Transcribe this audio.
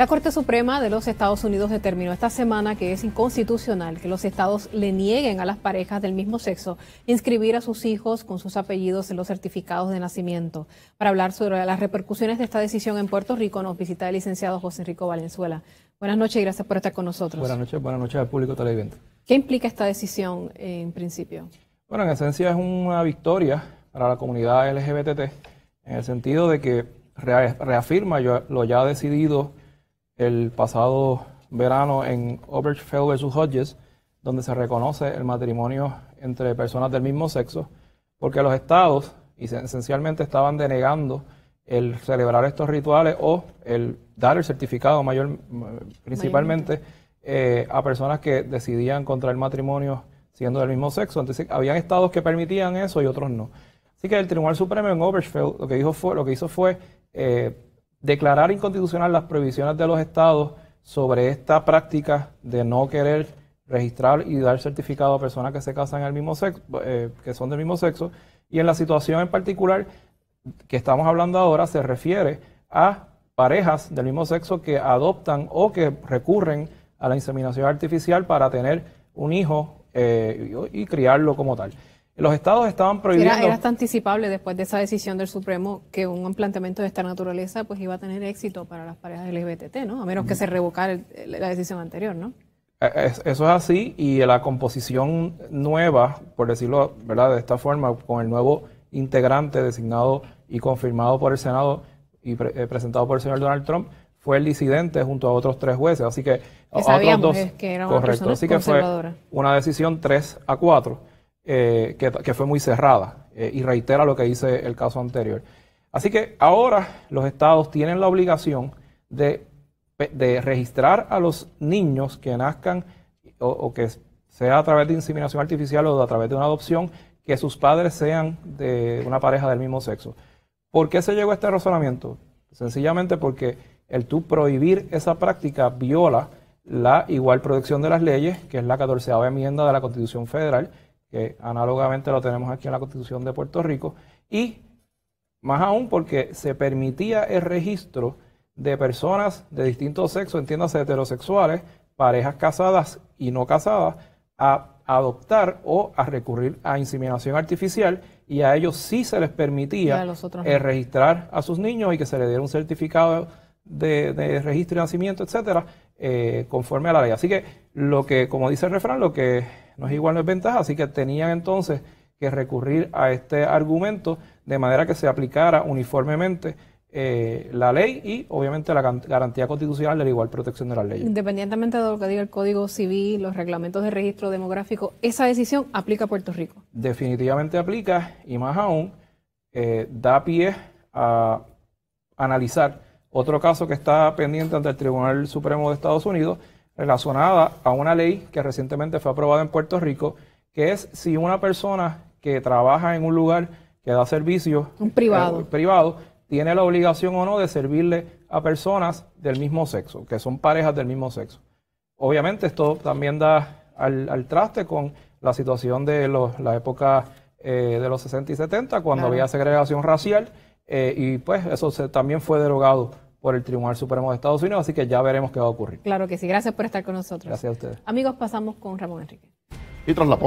La Corte Suprema de los Estados Unidos determinó esta semana que es inconstitucional que los estados le nieguen a las parejas del mismo sexo inscribir a sus hijos con sus apellidos en los certificados de nacimiento. Para hablar sobre las repercusiones de esta decisión en Puerto Rico nos visita el licenciado José Enrico Valenzuela. Buenas noches y gracias por estar con nosotros. Buenas noches, buenas noches al público televidente. ¿Qué implica esta decisión en principio? Bueno, en esencia es una victoria para la comunidad LGBT en el sentido de que reafirma lo ya decidido el pasado verano en Obergefell versus Hodges, donde se reconoce el matrimonio entre personas del mismo sexo, porque los estados esencialmente estaban denegando el celebrar estos rituales o el dar el certificado mayor, principalmente eh, a personas que decidían contraer matrimonio siendo del mismo sexo. Entonces, habían estados que permitían eso y otros no. Así que el Tribunal Supremo en Obergefell lo que, dijo fue, lo que hizo fue eh, declarar inconstitucional las prohibiciones de los estados sobre esta práctica de no querer registrar y dar certificado a personas que se casan el mismo sexo, eh, que son del mismo sexo, y en la situación en particular que estamos hablando ahora se refiere a parejas del mismo sexo que adoptan o que recurren a la inseminación artificial para tener un hijo eh, y criarlo como tal. Los estados estaban prohibiendo... Era, hasta anticipable después de esa decisión del Supremo que un planteamiento de esta naturaleza pues iba a tener éxito para las parejas LGBT, ¿no? A menos que se revocara la decisión anterior, ¿no? E, eso es así y la composición nueva, por decirlo ¿verdad? de esta forma, con el nuevo integrante designado y confirmado por el Senado y eh, presentado por el señor Donald Trump, fue el disidente junto a otros tres jueces. Así que, otros dos. Eh, correcto. Así que fue una decisión 3 a 4. Eh, que, fue muy cerrada eh, y reitera lo que dice el caso anterior. Así que ahora los estados tienen la obligación de, registrar a los niños que nazcan o, que sea a través de inseminación artificial o a través de una adopción, que sus padres sean de una pareja del mismo sexo. ¿Por qué se llegó a este razonamiento? Sencillamente porque el tú prohibir esa práctica viola la igual protección de las leyes, que es la 14 enmienda de la Constitución Federal, que análogamente lo tenemos aquí en la Constitución de Puerto Rico, y más aún porque se permitía el registro de personas de distintos sexos, entiéndase heterosexuales, parejas casadas y no casadas, a adoptar o a recurrir a inseminación artificial y a ellos sí se les permitía registrar a sus niños y que se les diera un certificado de, registro de nacimiento, etcétera, eh, conforme a la ley. Así que lo que, como dice el refrán, lo que no es igual no es ventaja, así que tenían entonces que recurrir a este argumento de manera que se aplicara uniformemente eh, la ley y obviamente la garantía constitucional de la igual protección de la ley. Independientemente de lo que diga el Código Civil, los reglamentos de registro demográfico, esa decisión aplica a Puerto Rico. Definitivamente aplica y más aún eh, da pie a analizar otro caso que está pendiente ante el Tribunal Supremo de Estados Unidos relacionada a una ley que recientemente fue aprobada en Puerto Rico, que es si una persona que trabaja en un lugar que da servicio un eh, privado. tiene la obligación o no de servirle a personas del mismo sexo, que son parejas del mismo sexo. Obviamente esto también da al, traste con la situación de los, la época eh, de los 60 y 70, cuando había segregación racial eh, y pues eso también fue derogado por el Tribunal Supremo de Estados Unidos, así que ya veremos qué va a ocurrir. Claro que sí, gracias por estar con nosotros. Gracias a ustedes. Amigos, pasamos con Ramón Enrique. Y tras